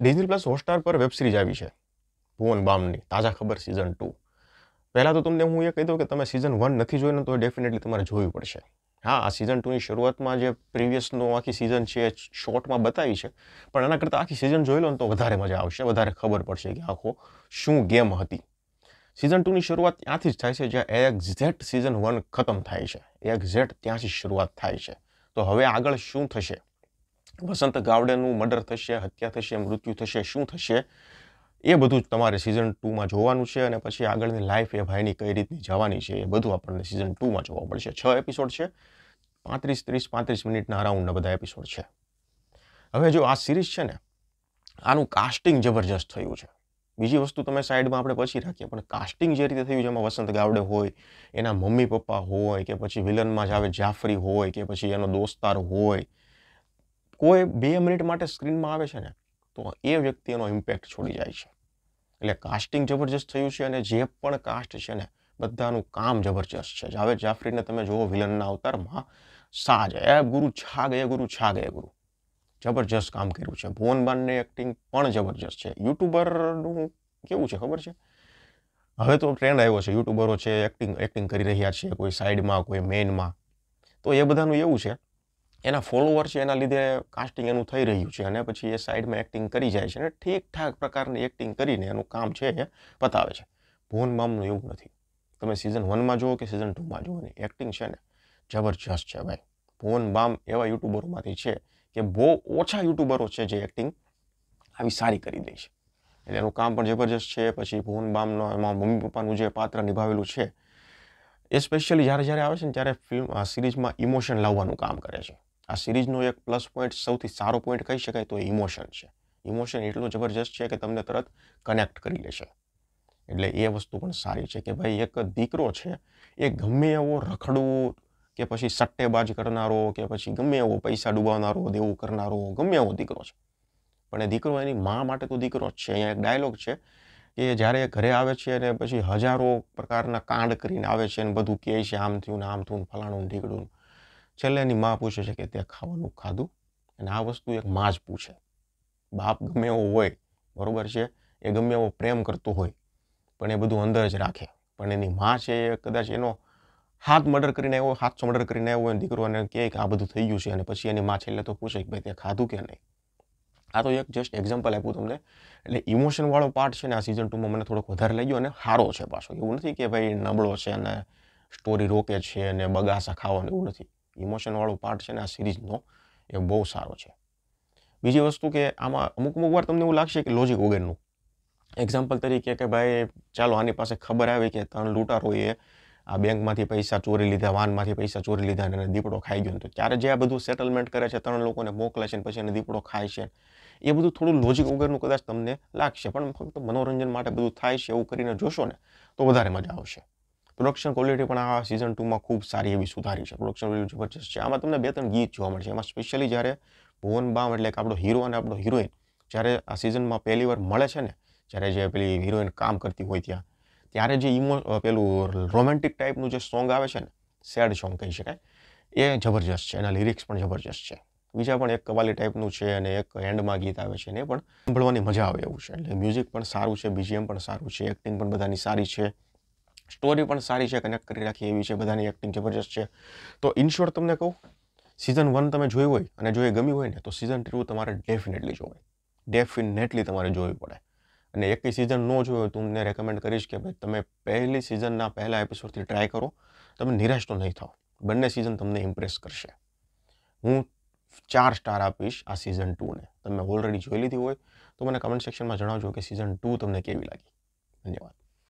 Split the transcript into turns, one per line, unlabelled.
Disney plus Hotstar પર web series આવી છે ભુવન બામની તાજા ખબર સિઝન ટુ પહેલાં તો તમને હું એ કહી દઉં કે તમે સિઝન વન નથી જોઈને તો ડેફિનેટલી તમારે જોવી પડશે હા આ સિઝન ટુની શરૂઆતમાં જે પ્રિવિયસનો આખી સિઝન છે એ શોર્ટમાં બતાવી છે પણ એના કરતાં આખી સિઝન જોઈ લો ને તો વધારે મજા આવશે વધારે ખબર પડશે કે આખો શું ગેમ હતી સિઝન ટુની શરૂઆત ત્યાંથી જ થાય છે જ્યાં એક્ઝેક્ટ સિઝન વન ખતમ થાય છે એક્ઝેક્ટ ત્યાંથી શરૂઆત થાય છે તો હવે આગળ શું થશે વસંત ગાવડેનું મર્ડર થશે હત્યા થશે મૃત્યુ થશે શું થશે એ બધું જ તમારે સિઝન ટુમાં જોવાનું છે અને પછી આગળની લાઈફ એ ભાઈની કઈ રીતની જવાની છે એ બધું આપણને સિઝન ટુમાં જોવા મળશે છ એપિસોડ છે પાંત્રીસ ત્રીસ પાંત્રીસ મિનિટના અરાઉન્ડના બધા એપિસોડ છે હવે જો આ સિરીઝ છે ને આનું કાસ્ટિંગ જબરજસ્ત થયું છે બીજી વસ્તુ તમે સાઈડમાં આપણે પછી રાખીએ પણ કાસ્ટિંગ જે રીતે થયું છે એમાં વસંત ગાવડે હોય એના મમ્મી પપ્પા હોય કે પછી વિલનમાં જ આવે જાફરી હોય કે પછી એનો દોસ્તાર હોય કોઈ બે મિનિટ માટે સ્ક્રીનમાં આવે છે ને તો એ વ્યક્તિ એનો ઇમ્પેક્ટ છોડી જાય છે એટલે કાસ્ટિંગ જબરજસ્ત થયું છે અને જે પણ કાસ્ટ છે ને બધાનું કામ જબરજસ્ત છે જાવેદ જાફરીને તમે જુઓ વિલનના અવતારમાં સાજ એ ગુરુ છા ગયા ગુરુ છા ગયા ગુરુ જબરજસ્ત કામ કર્યું છે ભુવનબાનની એક્ટિંગ પણ જબરજસ્ત છે યુટ્યુબરનું કેવું છે ખબર છે હવે તો ટ્રેન્ડ આવ્યો છે યુટ્યુબરો છે એક્ટિંગ એક્ટિંગ કરી રહ્યા છે કોઈ સાઈડમાં કોઈ મેઇનમાં તો એ બધાનું એવું છે એના ફોલોવર છે એના લીધે કાસ્ટિંગ એનું થઈ રહ્યું છે અને પછી એ સાઈડમાં એક્ટિંગ કરી જાય છે અને ઠીકઠાક પ્રકારની એક્ટિંગ કરીને એનું કામ છે એ પતાવે છે ભુવન મામનું એવું નથી તમે સિઝન વનમાં જુઓ કે સિઝન ટુમાં જુઓ ને એક્ટિંગ છે ને જબરજસ્ત છે ભાઈ ભુવન બામ એવા યુટ્યુબરોમાંથી છે કે બહુ ઓછા યુટ્યુબરો છે જે એક્ટિંગ આવી સારી કરી દે છે એટલે એનું કામ પણ જબરજસ્ત છે પછી ભુવન બામનો એમાં મમ્મી પપ્પાનું જે પાત્ર નિભાવેલું છે એ સ્પેશિયલી જ્યારે જ્યારે આવે છે ને ત્યારે ફિલ્મ સિરીઝમાં ઇમોશન લાવવાનું કામ કરે છે આ સિરીઝનો એક પ્લસ પોઈન્ટ સૌથી સારો પોઈન્ટ કહી શકાય તો ઇમોશન છે ઇમોશન એટલું જબરજસ્ત છે કે તમને તરત કનેક્ટ કરી લેશે એટલે એ વસ્તુ પણ સારી છે કે ભાઈ એક દીકરો છે એ ગમે એવો રખડવું કે પછી સટ્ટેબાજ કરનારો કે પછી ગમે એવો પૈસા ડૂબાવનારો દેવું કરનારો ગમે એવો દીકરો છે પણ એ દીકરો એની મા માટે તો દીકરો જ છે અહીંયા એક ડાયલોગ છે કે જ્યારે એ ઘરે આવે છે અને પછી હજારો પ્રકારના કાંડ કરીને આવે છે અને બધું કહે છે આમ થયું ને આમ થયું ફલાણું ઢીકડું છેલ્લે એની માં પૂછે છે કે તે ખાવાનું ખાધું અને આ વસ્તુ એક માં જ પૂછે બાપ ગમે એવો હોય બરાબર છે એ ગમે એવો પ્રેમ કરતો હોય પણ એ બધું અંદર જ રાખે પણ એની માં છે એ કદાચ એનો હાથ મર્ડર કરીને આવ્યો હાથસો મર્ડર કરીને આવ્યો એને દીકરો અને કહે કે આ બધું થઈ ગયું છે અને પછી એની માં છેલ્લે તો પૂછે કે ભાઈ તે ખાધું કે નહીં આ તો એક જસ્ટ એક્ઝામ્પલ આપું તમને એટલે ઇમોશનવાળો પાર્ટ છે ને આ સિઝન ટુમાં મને થોડોક વધારે લાગ્યો અને સારો છે પાછો એવું નથી કે ભાઈ નબળો છે અને સ્ટોરી રોકે છે અને બગાસા ખાવાનું એવું નથી ઇમોશનવાળો પાર્ટ છે ને આ સિરીઝનો એ બહુ સારો છે બીજી વસ્તુ કે આમાં અમુક અમુક વાર તમને એવું લાગશે કે લોજિક વગરનું એક્ઝામ્પલ તરીકે કે ભાઈ ચાલો આની પાસે ખબર આવી કે ત્રણ લૂંટારોએ આ બેંકમાંથી પૈસા ચોરી લીધા વાનમાંથી પૈસા ચોરી લીધા અને દીપડો ખાઈ ગયો તો ત્યારે જે આ બધું સેટલમેન્ટ કરે છે ત્રણ લોકોને મોકલે છે પછી એને દીપડો ખાય છે એ બધું થોડું લોજિક વગરનું કદાચ તમને લાગશે પણ ફક્ત મનોરંજન માટે બધું થાય છે એવું કરીને જોશો ને તો વધારે મજા આવશે પ્રોડક્શન ક્વોલિટી પણ આ સિઝન ટુમાં ખૂબ સારી એવી સુધારી છે પ્રોડક્શન વેલ્યુ જબરજસ્ત છે આમાં તમને બે ત્રણ ગીત જોવા મળશે એમાં સ્પેશિયલી જ્યારે ભુવન બામ એટલે કે આપણો હીરો અને આપણો હિરોઈન જ્યારે આ સિઝનમાં પહેલી વાર મળે છે ને જ્યારે જે પેલી હિરોઈન કામ કરતી હોય ત્યાં ત્યારે જે ઇમો પેલું રોમેન્ટિક ટાઈપનું જે સોંગ આવે છે ને સેડ સોંગ કહી શકાય એ જબરજસ્ત છે એના લિરિક્સ પણ જબરજસ્ત છે બીજા પણ એક કવાલી ટાઈપનું છે અને એક એન્ડમાં ગીત આવે છે ને એ પણ સાંભળવાની મજા આવે એવું છે એટલે મ્યુઝિક પણ સારું છે બીજીએમ પણ સારું છે એક્ટિંગ પણ બધાની સારી છે સ્ટોરી પણ સારી છે કનેક્ટ કરી રાખી એવી છે બધાની એક્ટિંગ જબરજસ્ત છે તો ઇન તમને કહું સિઝન વન તમે જોયું હોય અને જો એ ગમી હોય ને તો સિઝન ટુ તમારે ડેફિનેટલી જોવે ડેફિનેટલી તમારે જોવી પડે અને એકી સિઝન ન હોય તો હું રેકમેન્ડ કરીશ કે ભાઈ તમે પહેલી સિઝનના પહેલા એપિસોડથી ટ્રાય કરો તમે નિરાશ તો નહીં થાઓ બંને સિઝન તમને ઇમ્પ્રેસ કરશે હું ચાર સ્ટાર આપીશ આ સિઝન ટુને તમે ઓલરેડી જોઈ લીધી હોય તો મને કમેન્ટ સેક્શનમાં જણાવજો કે સિઝન ટુ તમને કેવી લાગી ધન્યવાદ